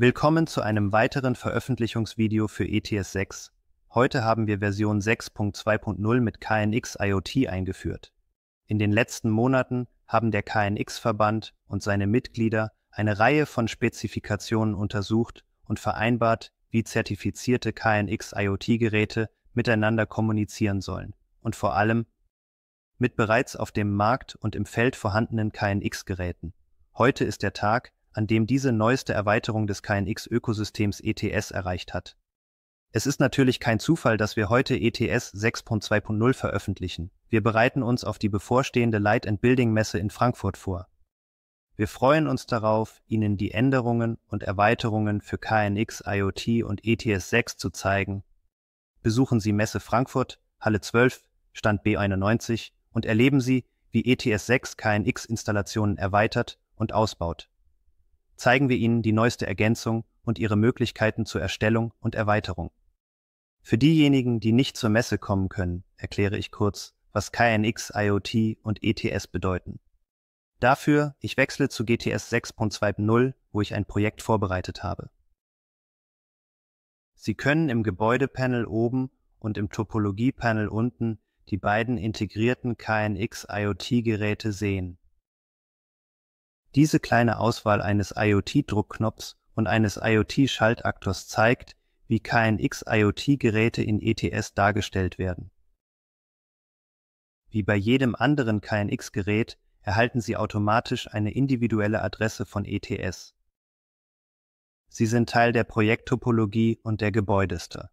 Willkommen zu einem weiteren Veröffentlichungsvideo für ETS6. Heute haben wir Version 6.2.0 mit KNX IoT eingeführt. In den letzten Monaten haben der KNX-Verband und seine Mitglieder eine Reihe von Spezifikationen untersucht und vereinbart, wie zertifizierte KNX IoT-Geräte miteinander kommunizieren sollen und vor allem mit bereits auf dem Markt und im Feld vorhandenen KNX-Geräten. Heute ist der Tag, an dem diese neueste Erweiterung des KNX-Ökosystems ETS erreicht hat. Es ist natürlich kein Zufall, dass wir heute ETS 6.2.0 veröffentlichen. Wir bereiten uns auf die bevorstehende Light and Building Messe in Frankfurt vor. Wir freuen uns darauf, Ihnen die Änderungen und Erweiterungen für KNX, IoT und ETS 6 zu zeigen. Besuchen Sie Messe Frankfurt, Halle 12, Stand B91 und erleben Sie, wie ETS 6 KNX-Installationen erweitert und ausbaut zeigen wir Ihnen die neueste Ergänzung und ihre Möglichkeiten zur Erstellung und Erweiterung. Für diejenigen, die nicht zur Messe kommen können, erkläre ich kurz, was KNX, IoT und ETS bedeuten. Dafür, ich wechsle zu GTS 6.2.0, wo ich ein Projekt vorbereitet habe. Sie können im Gebäudepanel oben und im Topologiepanel unten die beiden integrierten KNX IoT Geräte sehen. Diese kleine Auswahl eines IoT-Druckknopfs und eines IoT-Schaltaktors zeigt, wie KNX-IoT-Geräte in ETS dargestellt werden. Wie bei jedem anderen KNX-Gerät erhalten sie automatisch eine individuelle Adresse von ETS. Sie sind Teil der Projekttopologie und der Gebäudester.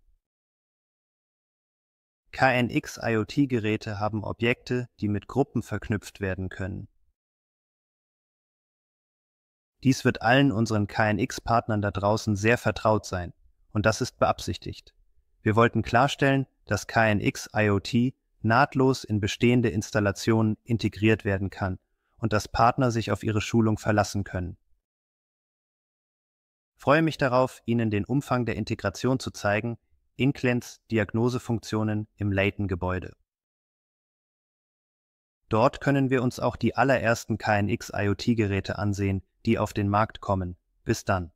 KNX-IoT-Geräte haben Objekte, die mit Gruppen verknüpft werden können. Dies wird allen unseren KNX-Partnern da draußen sehr vertraut sein. Und das ist beabsichtigt. Wir wollten klarstellen, dass KNX IoT nahtlos in bestehende Installationen integriert werden kann und dass Partner sich auf ihre Schulung verlassen können. Freue mich darauf, Ihnen den Umfang der Integration zu zeigen, Inclens Diagnosefunktionen im Leighton-Gebäude. Dort können wir uns auch die allerersten KNX-IoT-Geräte ansehen, die auf den Markt kommen. Bis dann.